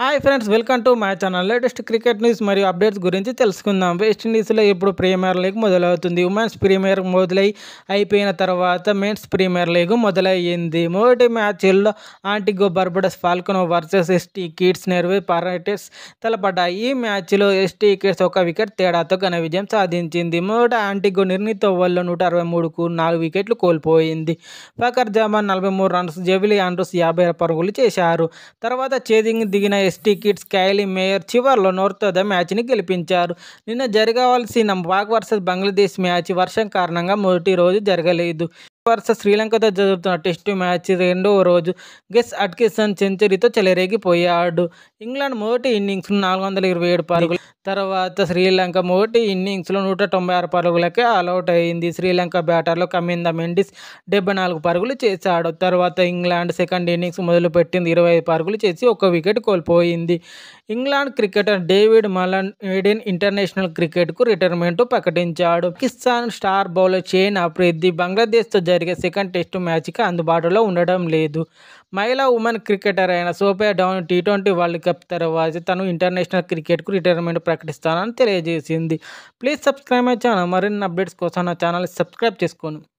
hi friends welcome to my channel latest cricket news మరియు updates గురించి తెలుసుకుందాం వెస్టిండీస్లో ఇప్పుడు ప్రీమియర్ లీగ్ మొదలవుతుంది ఉమెన్స్ ప్రీమియర్ మొదలై అయిపోయిన తర్వాత మెన్స్ ప్రీమియర్ లీగ్ మొదలయ్యింది మొదటి మ్యాచ్ల్లో Antigua Barbados Falcon versus ST Kitts Nevis Patriots తలపడ్డాయి ఈ మ్యాచ్లో ఎస్టీ కిడ్స్ ఒక వికెట్ తేడాతో ఘన విజయం సాధించింది మొదట ఆంటిగో నిర్ణీత ఓవర్లో నూట అరవై మూడుకు నాలుగు వికెట్లు కోల్పోయింది ఫకర్ జమాన్ నలభై మూడు రన్స్ జెవిలీ ఆండ్రూస్ యాభై పరుగులు చేశారు తర్వాత చేదింగ్ దిగిన ఎస్టీ కిట్స్ కైలీ మేయర్ చివర్లో నోరుతో మ్యాచ్ని గెలిపించారు నిన్న జరగవలసిన పాక్ వర్సెస్ బంగ్లాదేశ్ మ్యాచ్ వర్షం కారణంగా మొదటి రోజు జరగలేదు వరుస శ్రీలంకతో జరుగుతున్న టెస్టు మ్యాచ్ రెండవ రోజు గెస్ అట్కిసన్ సెంచరీతో చెలరేగిపోయాడు ఇంగ్లాండ్ మొదటి ఇన్నింగ్స్ నాలుగు వందల ఇరవై ఏడు పరుగులు తర్వాత శ్రీలంక మొదటి ఇన్నింగ్స్లో నూట తొంభై ఆరు పరుగులకే ఆల్అౌట్ అయింది శ్రీలంక బ్యాటర్లో కమింద మెండిస్ డెబ్బై నాలుగు పరుగులు చేశాడు తర్వాత ఇంగ్లాండ్ సెకండ్ ఇన్నింగ్స్ మొదలుపెట్టింది ఇరవై పరుగులు చేసి ఒక వికెట్ కోల్పోయింది ఇంగ్లాండ్ క్రికెటర్ డేవిడ్ మలన్ ఏడెన్ ఇంటర్నేషనల్ క్రికెట్కు రిటైర్మెంట్ ప్రకటించాడు పాకిస్తాన్ స్టార్ బౌలర్ షేన్ అప్రిద్ది బంగ్లాదేశ్తో జరిగే సెకండ్ టెస్టు మ్యాచ్కి అందుబాటులో ఉండడం లేదు మహిళా ఉమెన్ క్రికెటర్ అయిన సోఫియా డౌన్ టీ ట్వంటీ వరల్డ్ కప్ తర్వాత తను ఇంటర్నేషనల్ క్రికెట్కు రిటైర్మెంట్ ప్రకటిస్తానని తెలియజేసింది ప్లీజ్ సబ్స్క్రైబ్ మై ఛానల్ మరిన్ని అప్డేట్స్ కోసం నా ఛానల్ సబ్స్క్రైబ్ చేసుకోను